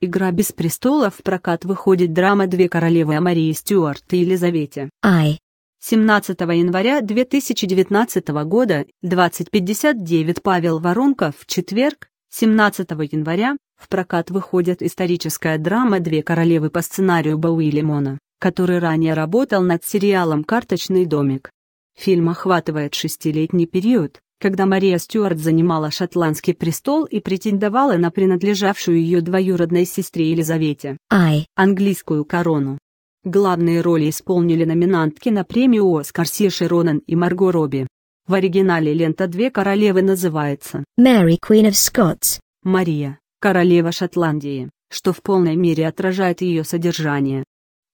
«Игра без престолов» в прокат выходит драма «Две королевы» о Марии Стюарт и Елизавете. Ай. 17 января 2019 года, 20.59 Павел Воронков, четверг, 17 января, в прокат выходит историческая драма «Две королевы» по сценарию Бауи Лимона, который ранее работал над сериалом «Карточный домик». Фильм охватывает шестилетний период, когда Мария Стюарт занимала шотландский престол и претендовала на принадлежавшую ее двоюродной сестре Елизавете I. английскую корону. Главные роли исполнили номинантки на премию «Оскар» Сиши Ронан и Марго Робби. В оригинале лента «Две королевы» называется «Mary Queen of Scots» — Мария, королева Шотландии, что в полной мере отражает ее содержание.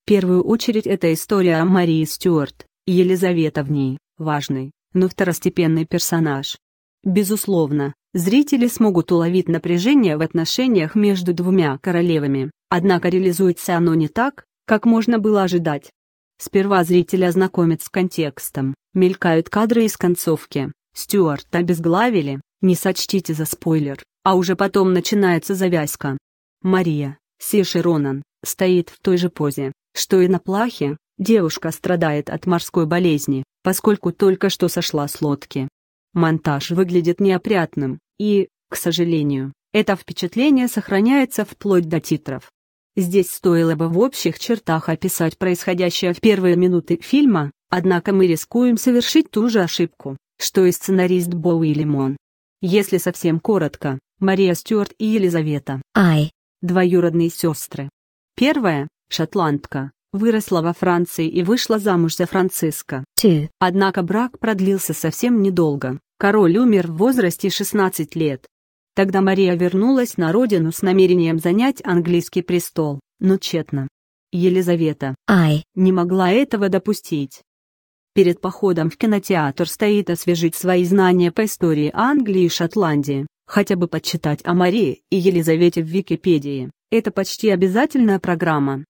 В первую очередь это история о Марии Стюарт, и Елизавета в ней, важный, но второстепенный персонаж. Безусловно, зрители смогут уловить напряжение в отношениях между двумя королевами, однако реализуется оно не так, как можно было ожидать. Сперва зритель ознакомит с контекстом, мелькают кадры из концовки, Стюарта обезглавили, не сочтите за спойлер, а уже потом начинается завязка. Мария, Сиши Ронан, стоит в той же позе, что и на плахе, Девушка страдает от морской болезни, поскольку только что сошла с лодки. Монтаж выглядит неопрятным, и, к сожалению, это впечатление сохраняется вплоть до титров. Здесь стоило бы в общих чертах описать происходящее в первые минуты фильма, однако мы рискуем совершить ту же ошибку, что и сценарист Боуи Лимон. Если совсем коротко, Мария Стюарт и Елизавета Ай. двоюродные сестры. Первая – шотландка, выросла во Франции и вышла замуж за Франциска. Однако брак продлился совсем недолго. Король умер в возрасте 16 лет. Тогда Мария вернулась на родину с намерением занять английский престол, но тщетно. Елизавета Ай. не могла этого допустить. Перед походом в кинотеатр стоит освежить свои знания по истории Англии и Шотландии, хотя бы почитать о Марии и Елизавете в Википедии. Это почти обязательная программа.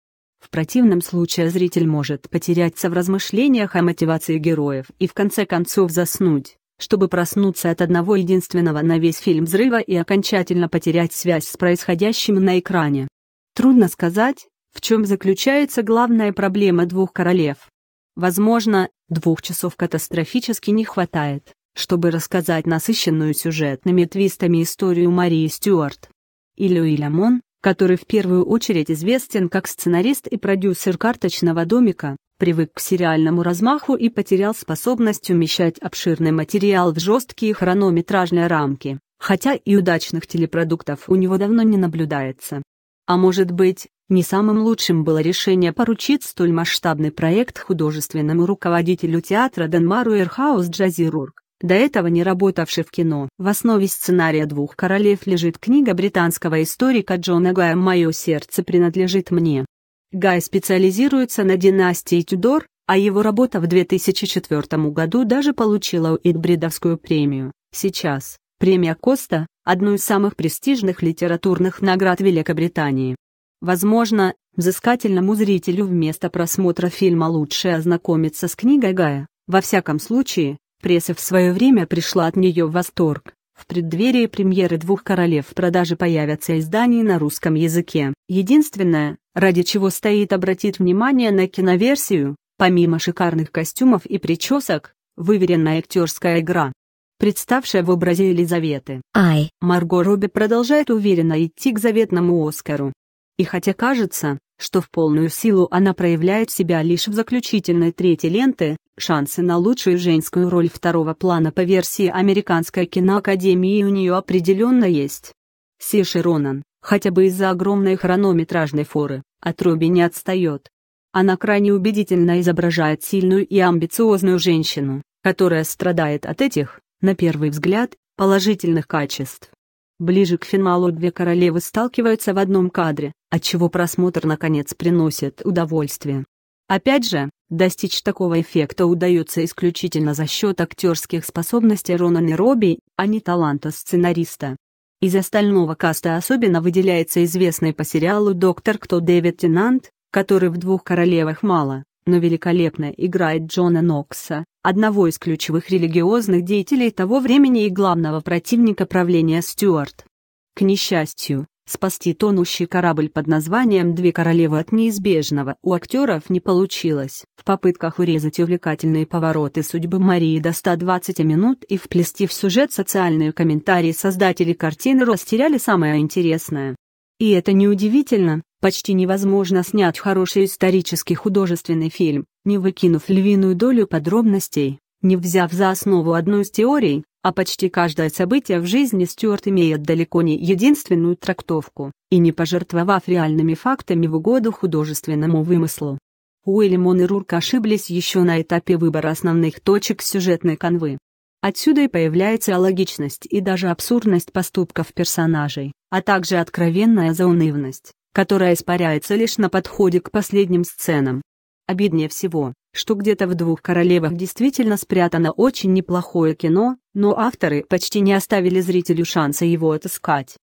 В противном случае зритель может потеряться в размышлениях о мотивации героев и в конце концов заснуть, чтобы проснуться от одного единственного на весь фильм взрыва и окончательно потерять связь с происходящим на экране. Трудно сказать, в чем заключается главная проблема «Двух королев». Возможно, двух часов катастрофически не хватает, чтобы рассказать насыщенную сюжетными твистами историю Марии Стюарт. Или Уильямон, который в первую очередь известен как сценарист и продюсер «Карточного домика», привык к сериальному размаху и потерял способность умещать обширный материал в жесткие хронометражные рамки, хотя и удачных телепродуктов у него давно не наблюдается. А может быть, не самым лучшим было решение поручить столь масштабный проект художественному руководителю театра Денмару Эрхаус Джазирур, до этого не работавший в кино. В основе сценария «Двух королев» лежит книга британского историка Джона Гая «Мое сердце принадлежит мне». Гай специализируется на династии Тюдор, а его работа в 2004 году даже получила Уитбридовскую премию. Сейчас премия Коста – одну из самых престижных литературных наград Великобритании. Возможно, взыскательному зрителю вместо просмотра фильма лучше ознакомиться с книгой Гая. Во всяком случае, Пресса в свое время пришла от нее в восторг. В преддверии премьеры «Двух королев» в продаже появятся издания на русском языке. Единственное, ради чего стоит обратить внимание на киноверсию, помимо шикарных костюмов и причесок, выверенная актерская игра. Представшая в образе Елизаветы. Ай. Марго Робби продолжает уверенно идти к заветному Оскару. И хотя кажется, что в полную силу она проявляет себя лишь в заключительной третьей ленты, Шансы на лучшую женскую роль второго плана по версии Американской киноакадемии у нее определенно есть. Сиши Ронан, хотя бы из-за огромной хронометражной форы, от Руби не отстает. Она крайне убедительно изображает сильную и амбициозную женщину, которая страдает от этих, на первый взгляд, положительных качеств. Ближе к финалу две королевы сталкиваются в одном кадре, отчего просмотр наконец приносит удовольствие. Опять же, Достичь такого эффекта удается исключительно за счет актерских способностей Ронана Робби, а не таланта сценариста. Из остального каста особенно выделяется известный по сериалу «Доктор Кто» Дэвид Тенант, который в «Двух королевах» мало, но великолепно играет Джона Нокса, одного из ключевых религиозных деятелей того времени и главного противника правления Стюарт. К несчастью, Спасти тонущий корабль под названием «Две королевы» от неизбежного у актеров не получилось. В попытках урезать увлекательные повороты судьбы Марии до 120 минут и вплести в сюжет социальные комментарии создатели картины растеряли самое интересное. И это неудивительно, почти невозможно снять хороший исторический художественный фильм, не выкинув львиную долю подробностей, не взяв за основу одну из теорий, а почти каждое событие в жизни Стюарт имеет далеко не единственную трактовку, и не пожертвовав реальными фактами в угоду художественному вымыслу. Уильмон и Рурк ошиблись еще на этапе выбора основных точек сюжетной канвы. Отсюда и появляется логичность и даже абсурдность поступков персонажей, а также откровенная заунывность, которая испаряется лишь на подходе к последним сценам. Обиднее всего, что где-то в «Двух королевах» действительно спрятано очень неплохое кино, но авторы почти не оставили зрителю шанса его отыскать.